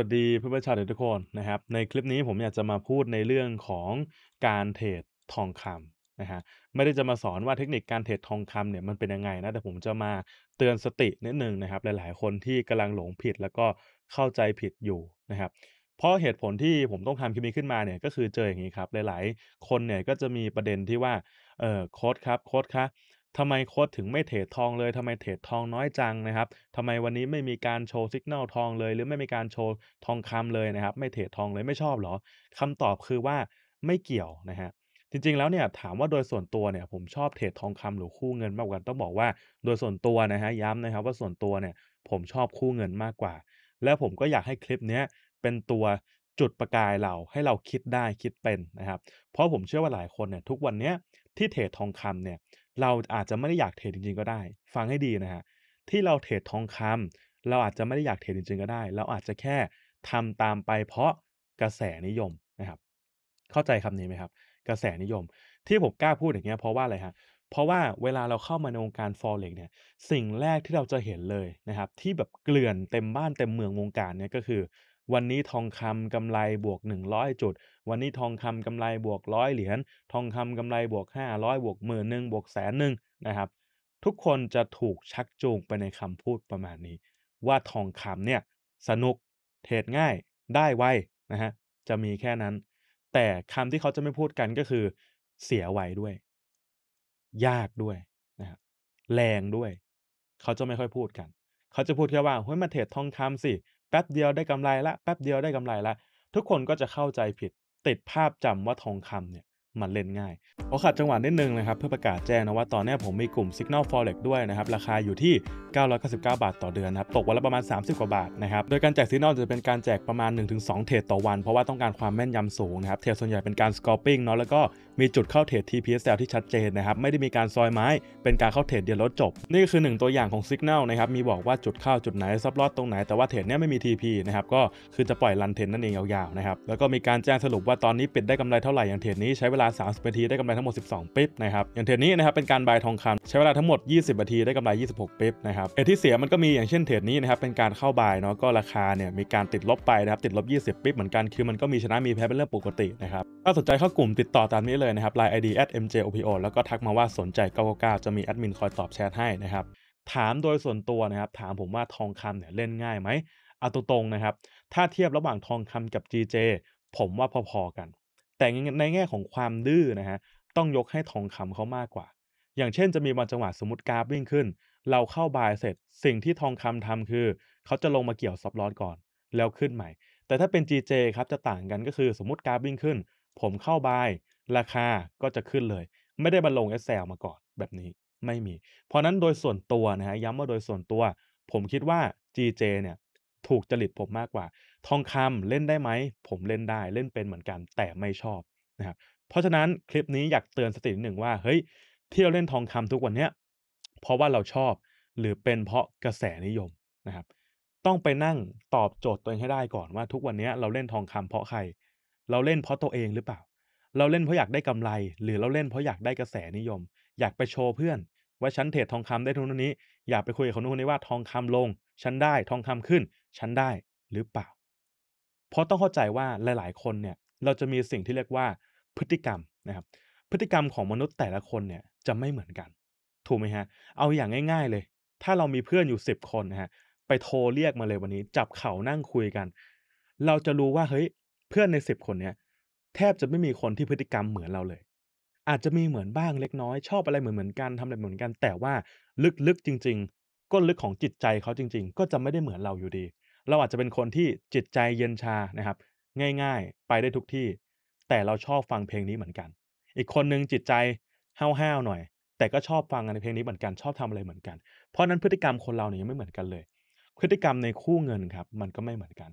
สวัสดีเพื่อนประชาชนทุกคนนะครับ ในคลิปนี้ผมอยากจะมาพูดในเรื่องของการเทรดทองคำนะฮะไม่ได้จะมาสอนว่าเทคนิคการเทรดทองคำเนี่ยมันเป็นยังไงนะแต่ผมจะมาเตือนสตินิดนึงนะครับ หลายๆคนที่กำลังหลงผิดแล้วก็เข้าใจผิดอยู่นะครับ เพราะเหตุผลที่ผมต้องทำคลิปนี้ขึ้นมาเนี่ยก็คือเจออย่างนี้ครับ หลาย ๆ คนเนี่ยก็จะมีประเด็นที่ว่าเออโค้ดครับโค้ดคะทำไมโค้ดถึงไม่เทรดทองเลย ทำไมเทรดทองน้อยจังนะครับ ทำไมวันนี้ไม่มีการโชว์สัญญาณทองเลย หรือไม่มีการโชว์ทองคำเลยนะครับ ไม่เทรดทองเลยไม่ชอบหรอคำตอบคือว่าไม่เกี่ยว นะฮะจริงๆแล้วเนี่ยถามว่าโดยส่วนตัวเนี่ย ผมชอบเทรดทองคำหรือคู่เงินมากกว่าต้องบอกว่า โดยส่วนตัวนะฮะย้ำนะครับ ว่าส่วนตัวเนี่ย ผมชอบคู่เงินมากกว่า และผมก็อยากให้คลิปนี้เป็นตัวจุดประกายเราให้เราคิดได้คิดเป็นนะครับ เพราะผมเชื่อว่าหลายคนเนี่ย ทุกวันนี้ที่เทรดทองคำเนี่ยเราอาจจะไม่ได้อยากเทรดจริงๆ ก็ได้ ฟังให้ดีนะฮะ ที่เราเทรดทองคำ เราอาจจะไม่ได้อยากเทรดจริงๆ ก็ได้ เราอาจจะแค่ทำตามไปเพราะกระแสนิยมนะครับ เข้าใจคำนี้ไหมครับ กระแสนิยม ที่ผมกล้าพูดอย่างเงี้ยเพราะว่าอะไรฮะ เพราะว่าเวลาเราเข้ามาในวงการ forex เนี่ย สิ่งแรกที่เราจะเห็นเลยนะครับ ที่แบบเกลื่อนเต็มบ้านเต็มเมืองวงการเนี่ยก็คือวันนี้ทองคำกำไรบวก 100 จุด วันนี้ทองคำกำไรบวกร้อยเหรียญ ทองคำกำไรบวก 500 บวกหมื่นหนึ่งบวกแสนหนึ่งนะครับ ทุกคนจะถูกชักจูงไปในคำพูดประมาณนี้ ว่าทองคำเนี่ย สนุกเทรดง่าย ได้ไวนะฮะ จะมีแค่นั้น แต่คำที่เขาจะไม่พูดกันก็คือ เสียไวด้วย ยากด้วยนะครับแรงด้วย เขาจะไม่ค่อยพูดกัน เขาจะพูดแค่ว่าเฮ้ยมาเทรดทองคำสิแป๊บเดียวได้กำไรละแป๊บเดียวได้กำไรละทุกคนก็จะเข้าใจผิด ติดภาพจำว่าทองคำเนี่ยมันเล่นง่ายขอขัดจังหวะนิดนึงนะครับ เพื่อประกาศแจ้งนะว่าตอนนี้ผมมีกลุ่ม Signal Forex ด้วยนะครับ ราคาอยู่ที่ 999 บาทต่อเดือนนะครับตกวันละประมาณ 30 กว่าบาทนะครับ โดยการแจก Signal จะเป็นการแจกประมาณ 1-2 เทรดต่อวัน เพราะว่าต้องการความแม่นยำสูงนะครับ เทรดส่วนใหญ่เป็นการ scalping เนาะแล้วก็มีจุดเข้าเทรด TPSL ที่ชัดเจนนะครับไม่ได้มีการซอยไม้ เป็นการเข้าเทรดเดียวลดจบ นี่ก็คือ1ตัวอย่างของ Signal นะครับมีบอกว่าจุดเข้าจุดไหนซับลอดตรงไหนแต่ว่าเทรดเนี้ยไม่มี TP นะครับก็คือจะปล่อยรันเทรดนั่นเองยาวๆนะครับแล้วก็มีการแจ้งสรุปว่าตอนนี้ปิดได้กำไรเท่าไหร่อย่างเทรดนี้ใช้เวลาา30นาทีได้กำไรทั้งหมด12ปิ๊บนะครับอย่างเทรดนี้นะครับเป็นการบายทองคำใช้เวลาทั้งหมด 20นาทีได้กำไร26 ปิ๊บนะครับเทรดที่เสียมันก็มีอย่างเช่นเทรดนี้นะครับเป็นการเข้าบายเนาะก็ราคาเนี่ยมีการติดลบไปนะครับติดลบ 20 ปิ๊บเหมือนกันคือมันก็มีชนะมีแพ้เป็นเรื่องปกตินะครับถ้าสนใจเข้ากลุ่มติดต่อตามนี้เลยนะครับ Line ID @mjopo แล้วก็ทักมาว่าสนใจ 9 9จะมีแอดมินคอยตอบแชทให้นะครับถามโดยส่วนตัวนะครับถามผมว่าทองคำเนี่ยเล่นง่ายไหมเอาตรงๆนะครับถ้าเทียบระหว่างทองคำกับ GJ ผมว่าพอๆกันแต่ในแง่ของความดื้อนะฮะต้องยกให้ทองคำเขามากกว่า อย่างเช่นจะมีบางจังหวะสมมติกราฟ วิ่งขึ้น เราเข้าบายเสร็จสิ่งที่ทองคำทำคือ เขาจะลงมาเกี่ยวซับร้อนก่อนแล้วขึ้นใหม่ แต่ถ้าเป็น GJ ครับจะต่างกันก็คือสมมติกราฟ วิ่งขึ้น ผมเข้าบายราคาก็จะขึ้นเลย ไม่ได้บัรลง SL มาก่อนแบบนี้ไม่มี เพราะนั้นโดยส่วนตัวนะฮะย้ำว่าโดยส่วนตัว ผมคิดว่า GJ เนี่ยถูกจริตผมมากกว่า ทองคำเล่นได้ไหม ผมเล่นได้เล่นเป็นเหมือนกันแต่ไม่ชอบนะครับเพราะฉะนั้นคลิปนี้อยากเตือนสติหนึ่งว่า เฮ้ยที่เราเล่นทองคำทุกวันเนี้ยเพราะว่าเราชอบหรือเป็นเพราะกระแสนิยมนะครับต้องไปนั่งตอบโจทย์ตัวเองให้ได้ก่อนว่า ทุกวันนี้เราเล่นทองคำเพราะใคร เราเล่นเพราะตัวเองหรือเปล่า เราเล่นเพราะอยากได้กำไร หรือเราเล่นเพราะอยากได้กระแสนิยม อยากไปโชว์เพื่อน ว่าฉันเทรดทองคำได้ทุนนี้ อยากไปคุยกับคนนู้นคนนี้ว่าทองคำลงฉันได้ทองคำขึ้นฉันได้หรือเปล่าเพราะต้องเข้าใจว่าหลายๆคนเนี่ยเราจะมีสิ่งที่เรียกว่าพฤติกรรมนะครับพฤติกรรมของมนุษย์แต่ละคนเนี่ยจะไม่เหมือนกัน ถูกไหมฮะ เอาอย่างง่ายๆเลย ถ้าเรามีเพื่อนอยู่สิบคนนะฮะไปโทรเรียกมาเลยวันนี้ จับเขานั่งคุยกัน เราจะรู้ว่าเฮ้ยเพื่อนในสิบคนเนี่ยแทบจะไม่มีคนที่พฤติกรรมเหมือนเราเลย อาจจะมีเหมือนบ้างเล็กน้อย ชอบอะไรเหมือนเหมือนกันทำอะไรเหมือนกัน แต่ว่าลึกๆจริงก้นลึกของจิตใจเขาจริงๆ ก็จะไม่ได้เหมือนเราอยู่ดี เราอาจจะเป็นคนที่จิตใจเย็นชานะครับ ง่ายๆ ไปได้ทุกที่ แต่เราชอบฟังเพลงนี้เหมือนกัน อีกคนนึงจิตใจห้าวๆหน่อย แต่ก็ชอบฟังในเพลงนี้เหมือนกัน ชอบทำอะไรเหมือนกัน เพราะนั้นพฤติกรรมคนเราเนี่ยยังไม่เหมือนกันเลย พฤติกรรมในคู่เงินครับ มันก็ไม่เหมือนกัน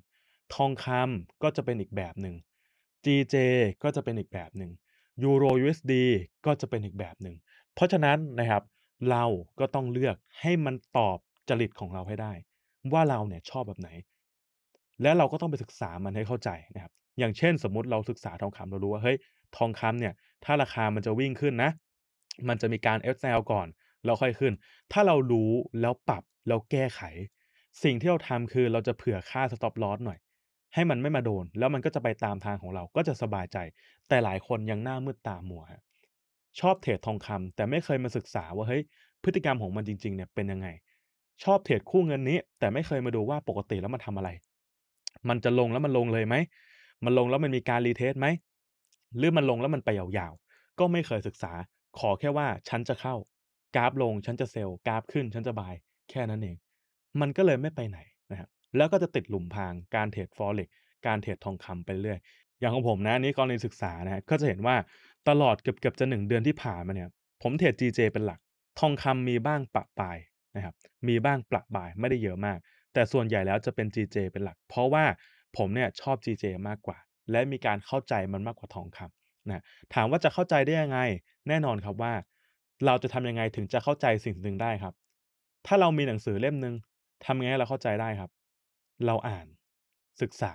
ทองคำก็จะเป็นอีกแบบหนึ่ง GJ ก็จะเป็นอีกแบบหนึ่ง Euro USD ก็จะเป็นอีกแบบหนึ่ง เพราะฉะนั้นนะครับเราก็ต้องเลือกให้มันตอบจริตของเราให้ได้ ว่าเราเนี่ยชอบแบบไหน และเราก็ต้องไปศึกษามันให้เข้าใจนะครับอย่างเช่นสมมติเราศึกษาทองคำเรารู้ว่าเฮ้ยทองคำเนี่ย ถ้าราคามันจะวิ่งขึ้นนะมันจะมีการเอฟแซลก่อนแล้วค่อยขึ้น ถ้าเรารู้แล้วปรับแล้วแก้ไข สิ่งที่เราทำคือเราจะเผื่อค่าสต็อปลอสหน่อย ให้มันไม่มาโดน แล้วมันก็จะไปตามทางของเราก็จะสบายใจ แต่หลายคนยังหน้ามืดตามัวฮะชอบเทรดทองคำแต่ไม่เคยมาศึกษา ว่าเฮ้ยพฤติกรรมของมันจริงๆเนี่ยเป็นยังไง ชอบเทรดคู่เงินนี้ แต่ไม่เคยมาดูว่าปกติแล้วมันทำอะไร มันจะลงแล้วมันลงเลยไหมมันลงแล้วมันมีการรีเทสไหมหรือมันลงแล้วมันไปยาวๆก็ไม่เคยศึกษา ขอแค่ว่าฉันจะเข้า กราฟลงฉันจะเซลล์กราฟขึ้น ฉันจะบาย แค่นั้นเอง มันก็เลยไม่ไปไหนนะครับแล้วก็จะติดหลุมพรางการเทรดฟอเร็กการเทรดทองคำไปเรื่อย อย่างของผมนะนี่กรณีศึกษานะก็จะเห็นว่าตลอดเกือบเกือบจะหนึ่งเดือนที่ผ่านมาเนี่ยผมเทรดจีเเป็นหลัก ทองคำมีบ้างปะปลายนะครับ มีบ้างปะปลายไม่ได้เยอะมาก แต่ส่วนใหญ่แล้วจะเป็น GJ เป็นหลัก เพราะว่าผมเนี่ยชอบ GJ มากกว่า และมีการเข้าใจมันมากกว่าทองคำนะถามว่าจะเข้าใจได้ยังไง แน่นอนครับว่า เราจะทำยังไงถึงจะเข้าใจสิ่งหนึ่งได้ครับ ถ้าเรามีหนังสือเล่มหนึ่งทำไงเราเข้าใจได้ครับ เราอ่านศึกษา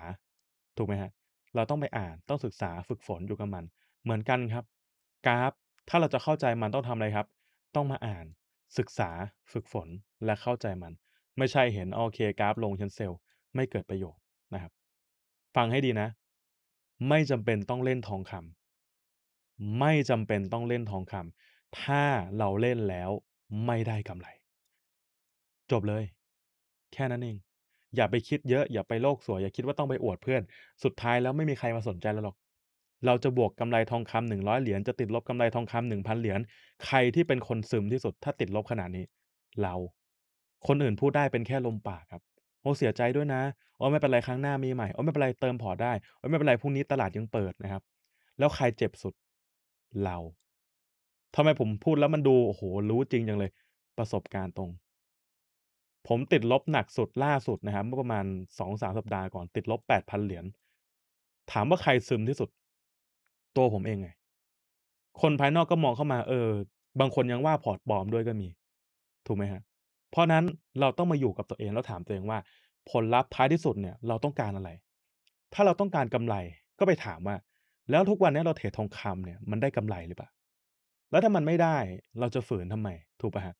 ถูกไหมฮะ เราต้องไปอ่านต้องศึกษาฝึกฝนอยู่กับมันเหมือนกันครับ กราฟถ้าเราจะเข้าใจมันต้องทำอะไรครับ ต้องมาอ่านศึกษาฝึกฝนและเข้าใจมัน ไม่ใช่เห็นโอเคกราฟ ลงชั้นเซลล์ ไม่เกิดประโยชน์นะครับฟังให้ดีนะ ไม่จำเป็นต้องเล่นทองคำไม่จำเป็นต้องเล่นทองคำถ้าเราเล่นแล้วไม่ได้กำไร จบเลยแค่นั้นเองอย่าไปคิดเยอะ อย่าไปโลกสวย อย่าคิดว่าต้องไปอวดเพื่อน สุดท้ายแล้วไม่มีใครมาสนใจเราหรอกเราจะบวกกำไรทองคำหนึ่งร้อยเหรียญจะติดลบกำไรทองคำหนึ่งพันเหรียญใครที่เป็นคนซึมที่สุด ถ้าติดลบขนาดนี้ เราคนอื่นพูดได้เป็นแค่ลมปากครับโอ้เสียใจด้วยนะโอ้ไม่เป็นไรครั้งหน้ามีใหม่โอ้ไม่เป็นไรเติมพอได้โอ้ไม่เป็นไรพรุ่งนี้ตลาดยังเปิดนะครับ แล้วใครเจ็บสุด เราทำไมผมพูดแล้วมันดูโอ้โหรู้จริงจังเลย ประสบการณ์ตรง ผมติดลบหนักสุดล่าสุดนะครับ เมื่อประมาณสองสาสัปดาห์ก่อนติดลบแปดพันเหรียญถามว่าใครซึมที่สุดตัวผมเองไง คนภายนอกก็มองเข้ามาเออ บางคนยังว่าพอร์ตปลอมด้วยก็มี ถูกไหมฮะ เพราะนั้นเราต้องมาอยู่กับตัวเองแล้วถามตัวเองว่า ผลลัพธ์ท้ายที่สุดเนี่ยเราต้องการอะไร ถ้าเราต้องการกำไรก็ไปถามว่า แล้วทุกวันนี้เราเทรดทองคำเนี่ย มันได้กำไรหรือเปล่าแล้วถ้ามันไม่ได้เราจะฝืนทำไม ถูกป่ะฮะ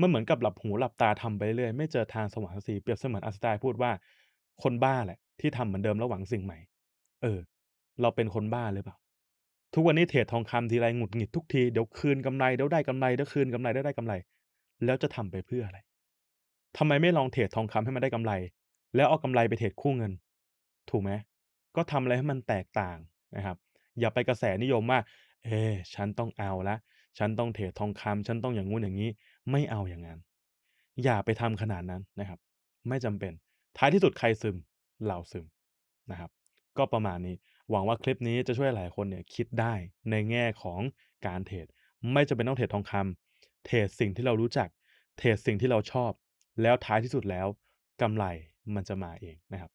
มันเหมือนกับหลับหูหลับตาทำไปเรื่อย ไม่เจอทางสว่างสีเปรียบเสมือนอัสไตล์พูดว่าคนบ้าแหละที่ทำเหมือนเดิมแล้วหวังสิ่งใหม่เออ เราเป็นคนบ้าหรือเปล่าทุกวันนี้เทรดทองคำทีไรหงุดหงิดทุกทีเดี๋ยวคืนกำไรเดี๋ยวได้กำไรเดี๋ยวคืนกำไรเดี๋ยวได้กำไร แล้วจะทำไปเพื่ออะไร ทำไมไม่ลองเทรดทองคำให้มันได้กำไร แล้วเอากำไรไปเทรดคู่เงิน ถูกไหมก็ทำอะไรให้มันแตกต่างนะครับ อย่าไปกระแสนิยมว่าเอ๊ฉันต้องเอาละ ฉันต้องเทรดทองคำฉันต้องอย่างงู้นอย่างนี้ ไม่เอาอย่างนั้นอย่าไปทำขนาดนั้นนะครับ ไม่จำเป็นท้ายที่สุดใครซึมเราซึมนะครับก็ประมาณนี้หวังว่าคลิปนี้จะช่วยหลายคนเนี่ยคิดได้ในแง่ของการเทรดไม่จำเป็นต้องเทรดทองคำเทรดสิ่งที่เรารู้จัก เทรดสิ่งที่เราชอบ แล้วท้ายที่สุดแล้ว กำไรมันจะมาเองนะครับ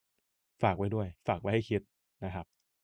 ฝากไว้ด้วยฝากไว้ให้คิดนะครับ